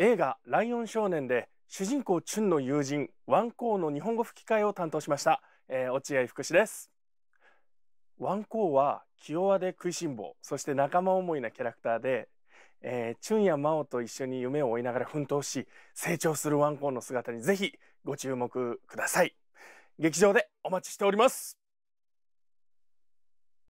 映画「ライオン少年」で主人公チュンの友人ワンコウの日本語吹き替えを担当しました、えー、落合福士ですワンコウは気弱で食いしん坊そして仲間思いなキャラクターで、えー、チュンやマオと一緒に夢を追いながら奮闘し成長するワンコウの姿にぜひご注目ください劇場でお待ちしております